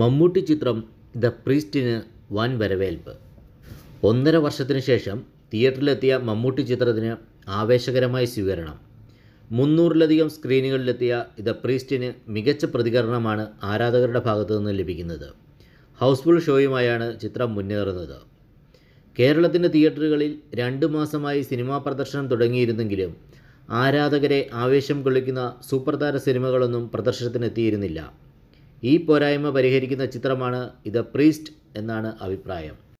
മമ്മൂട്ടി ചിത്രം ദ പ്രീസ്റ്റിന് വൻ വരവേൽപ്പ് ഒന്നര വർഷത്തിനു ശേഷം തിയേറ്ററിലെത്തിയ മമ്മൂട്ടി ചിത്രത്തിന് ആവേശകരമായ സ്വീകരണം മുന്നൂറിലധികം സ്ക്രീനുകളിലെത്തിയ ദ പ്രീസ്റ്റിന് മികച്ച പ്രതികരണമാണ് ആരാധകരുടെ ഭാഗത്തു നിന്ന് ലഭിക്കുന്നത് ഹൗസ്ഫുൾ ഷോയുമായാണ് ചിത്രം മുന്നേറുന്നത് കേരളത്തിൻ്റെ തിയേറ്ററുകളിൽ രണ്ട് മാസമായി സിനിമാ പ്രദർശനം തുടങ്ങിയിരുന്നെങ്കിലും ആരാധകരെ ആവേശം കൊള്ളിക്കുന്ന സൂപ്പർ താര സിനിമകളൊന്നും പ്രദർശനത്തിനെത്തിയിരുന്നില്ല ഈ പോരായ്മ പരിഹരിക്കുന്ന ചിത്രമാണ് ഇത് പ്രീസ്റ്റ് എന്നാണ് അഭിപ്രായം